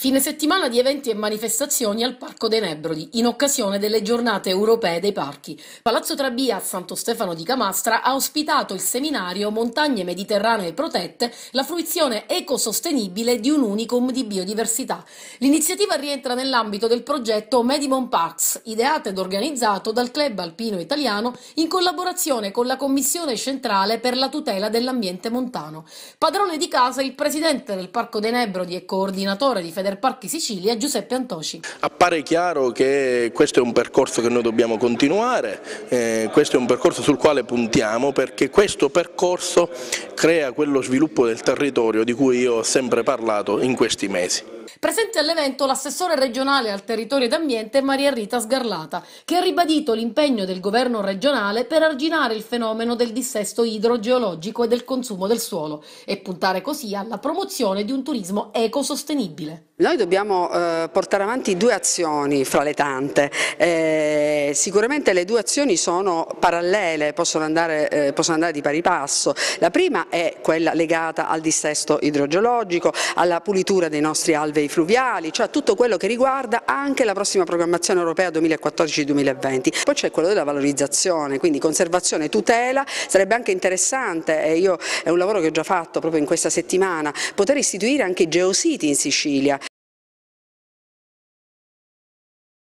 Fine settimana di eventi e manifestazioni al Parco dei Nebrodi in occasione delle giornate europee dei parchi. Palazzo Trabia a Santo Stefano di Camastra ha ospitato il seminario Montagne Mediterranee Protette, la fruizione ecosostenibile di un unicum di biodiversità. L'iniziativa rientra nell'ambito del progetto Medimon Parks, ideato ed organizzato dal Club Alpino Italiano in collaborazione con la Commissione Centrale per la tutela dell'ambiente montano. Padrone di casa il presidente del Parco dei Nebrodi e coordinatore di Federazione del Parchi Sicilia Giuseppe Antoci. Appare chiaro che questo è un percorso che noi dobbiamo continuare, eh, questo è un percorso sul quale puntiamo perché questo percorso crea quello sviluppo del territorio di cui io ho sempre parlato in questi mesi. Presente all'evento l'assessore regionale al territorio ed ambiente Maria Rita Sgarlata, che ha ribadito l'impegno del governo regionale per arginare il fenomeno del dissesto idrogeologico e del consumo del suolo e puntare così alla promozione di un turismo ecosostenibile. Noi dobbiamo eh, portare avanti due azioni fra le tante. Eh sicuramente le due azioni sono parallele, possono andare, eh, possono andare, di pari passo. La prima è quella legata al dissesto idrogeologico, alla pulitura dei nostri alvei fluviali, cioè tutto quello che riguarda anche la prossima programmazione europea 2014-2020. Poi c'è quello della valorizzazione, quindi conservazione, e tutela, sarebbe anche interessante, e io, è un lavoro che ho già fatto proprio in questa settimana, poter istituire anche geositi in Sicilia,